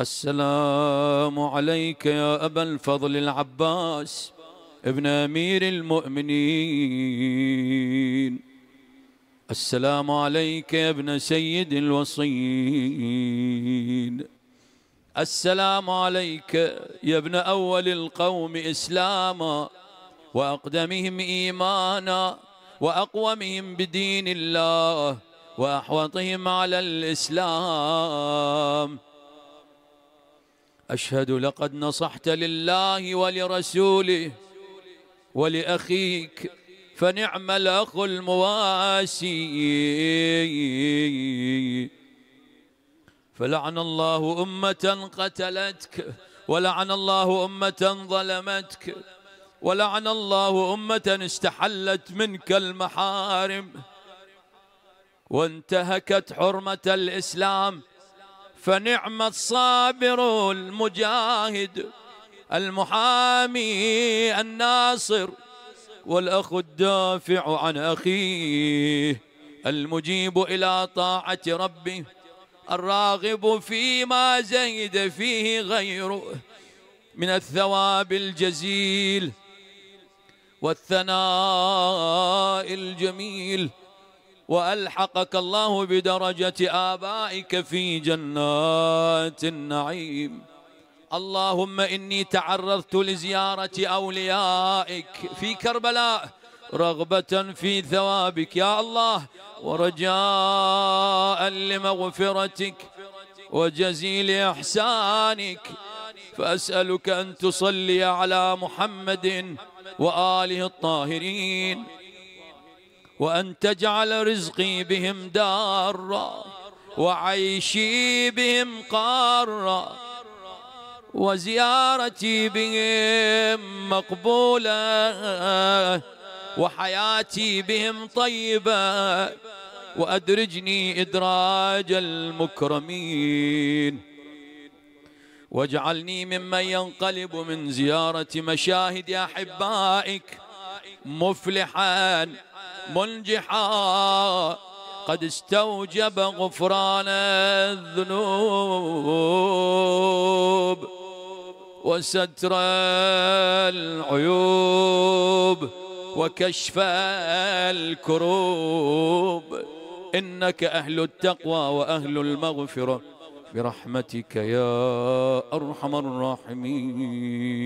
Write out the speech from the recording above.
السلام عليك يا أبا الفضل العباس ابن أمير المؤمنين السلام عليك يا ابن سيد الوصين السلام عليك يا ابن أول القوم إسلاما وأقدمهم إيمانا وأقومهم بدين الله وأحوطهم على الإسلام أشهد لقد نصحت لله ولرسوله ولأخيك فنعم الأخ المواسي فلعن الله أمة قتلتك ولعن الله أمة ظلمتك ولعن الله أمة استحلت منك المحارم وانتهكت حرمة الإسلام فنعم الصابر المجاهد المحامي الناصر والأخ الدافع عن أخيه المجيب إلى طاعة ربه الراغب فيما زيد فيه غيره من الثواب الجزيل والثناء الجميل وألحقك الله بدرجة آبائك في جنات النعيم اللهم إني تعرضت لزيارة أوليائك في كربلاء رغبة في ثوابك يا الله ورجاء لمغفرتك وجزيل إحسانك فأسألك أن تصلي على محمد وآله الطاهرين وأن تجعل رزقي بهم دارا وعيشي بهم قارا وزيارتي بهم مقبولة وحياتي بهم طيبة وأدرجني إدراج المكرمين واجعلني ممن ينقلب من زيارة مشاهد أحبائك مفلحا منجحا قد استوجب غفران الذنوب وستر العيوب وكشف الكروب إنك أهل التقوى وأهل المغفرة برحمتك يا أرحم الراحمين